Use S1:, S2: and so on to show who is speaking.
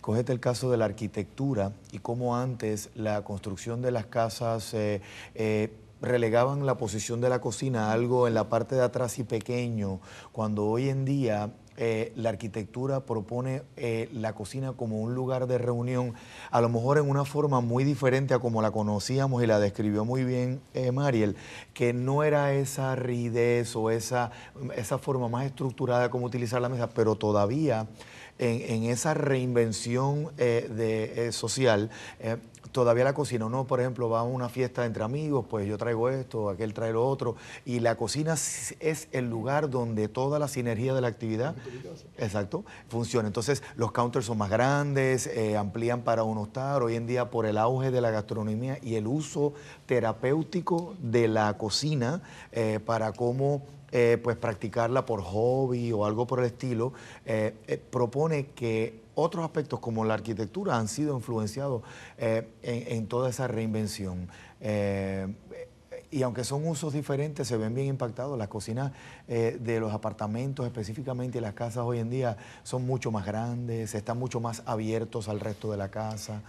S1: Cogete el caso de la arquitectura y cómo antes la construcción de las casas eh, eh, relegaban la posición de la cocina algo en la parte de atrás y pequeño, cuando hoy en día eh, la arquitectura propone eh, la cocina como un lugar de reunión, a lo mejor en una forma muy diferente a como la conocíamos y la describió muy bien eh, Mariel, que no era esa rigidez o esa, esa forma más estructurada de cómo utilizar la mesa, pero todavía en, esa reinvención social todavía la cocina, no, por ejemplo, va a una fiesta entre amigos, pues yo traigo esto, aquel trae lo otro, y la cocina es el lugar donde toda la sinergia de la actividad Exacto, funciona. Entonces, los counters son más grandes, eh, amplían para un estar. Hoy en día, por el auge de la gastronomía y el uso terapéutico de la cocina eh, para cómo eh, pues practicarla por hobby o algo por el estilo, propone que otros aspectos como la arquitectura han sido influenciados en, toda esa reinvención y aunque son usos diferentes, se ven bien impactados. Las cocinas eh, de los apartamentos específicamente y las casas hoy en día son mucho más grandes, están mucho más abiertos al resto de la casa.